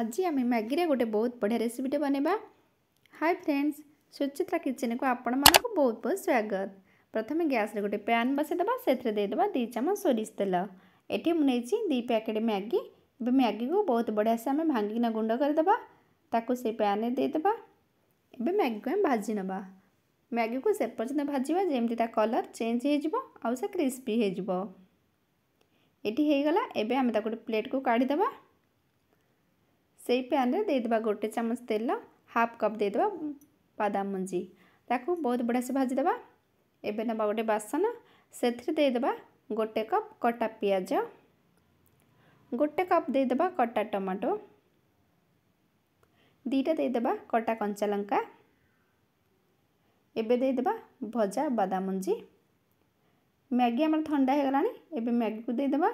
আজ আমি ম্যাগিরে গোটে বহুত বঢ়িয়া রেসিপিটে বনাইবা হাই ফ্রেন্ডস সুচিত্রা কিচেনকু আপনার বহুত বহুত স্বাগত প্রথমে গ্যাসরে গোটে প্যান বসাইদেবা সেথে দিয়েদেবা দুই চামচ সোরিষ তেল এটি মু নেছি দুই প্যাকেট ম্যাগি এবার ম্যাগিকু বহুত বঢ়িয়া সে আমি ভাঙ্গিকিনা গুণ্ড করেদেবা তাকে সেই প্যানে দিয়েদেবা এবার ম্যাগিকু আমি ভাজি নেবা ম্যাগিকু সে পর্যন্ত ভাজিবা যেমতি তা কলর চেঞ্জ হয়ে যাব আউ সে ক্রিস্পি হয়ে যাব এটি হয়ে গলা এবে আমি তাকে গোটে প্লেটকু কাড়িদেবা ସେଇ ପ୍ୟାନ୍ରେ ଦେଇଦେବା ଗୋଟେ ଚାମଚ ତେଲ ହାଫ୍ କପ୍ ଦେଇଦେବା ବାଦାମ ମଞ୍ଜି ତାକୁ ବହୁତ ବଢ଼ିଆସେ ଭାଜିଦେବା ଏବେ ନେବା ଗୋଟେ ବାସନ ସେଥିରେ ଦେଇଦେବା ଗୋଟେ କପ୍ କଟା ପିଆଜ ଗୋଟେ କପ୍ ଦେଇଦେବା କଟା ଟମାଟୋ ଦୁଇଟା ଦେଇଦେବା କଟା କଞ୍ଚା ଲଙ୍କା ଏବେ ଦେଇଦେବା ଭଜା ବାଦାମ ମଞ୍ଜି ମ୍ୟାଗି ଆମର ଥଣ୍ଡା ହୋଇଗଲାଣି ଏବେ ମ୍ୟାଗିକୁ ଦେଇଦେବା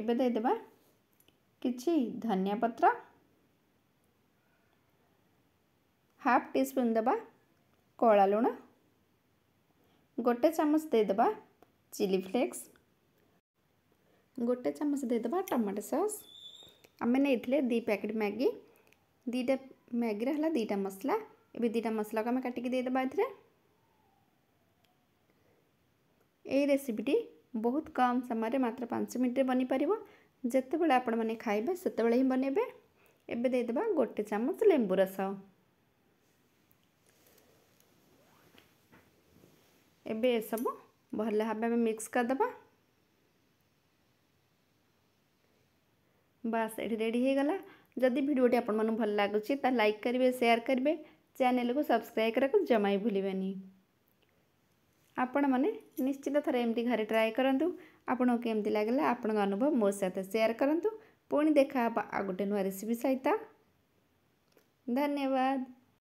ଏବେ ଦେଇଦେବା କିଛି ଧନିଆ ପତ୍ର ହାଫ୍ ଟିସ୍ପୁନ୍ ଦେବା କଳା ଲୁଣ ଗୋଟେ ଚାମଚ ଦେଇଦେବା ଚିଲି ଫ୍ଲେକ୍ସ ଗୋଟେ ଚାମଚ ଦେଇଦେବା ଟମାଟୋ ସସ୍ ଆମେ ନେଇଥିଲେ ଦୁଇ ପ୍ୟାକେଟ୍ ମ୍ୟାଗି ଦୁଇଟା ମ୍ୟାଗିର ହେଲା ଦୁଇଟା ମସଲା ଏବେ ଦୁଇଟା ମସଲାକୁ ଆମେ କାଟିକି ଦେଇଦେବା ଏଥିରେ এই রেসিপিটি बहुत कम समय मात्र पांच मिनिटे बनी पार जिते बने खाइबे से ही बनबे एवं देद गोटे चामच लेंबू रस एवं यह भल भाव मिक्स करदे बास ये रेडीगला जदि भिडी आपल लगुच लाइक करेंगे सेयार करेंगे चेल को सब्सक्राइब करा जमा ही भूलें ଆପଣମାନେ ନିଶ୍ଚିତ ଥରେ ଏମିତି ଘରେ ଟ୍ରାଏ କରନ୍ତୁ ଆପଣଙ୍କୁ କେମିତି ଲାଗିଲା ଆପଣଙ୍କ ଅନୁଭବ ମୋ ସହିତ ସେୟାର କରନ୍ତୁ ପୁଣି ଦେଖା ହେବ ଆଉ ଗୋଟେ ନୂଆ ରେସିପି ସହିତ ଧନ୍ୟବାଦ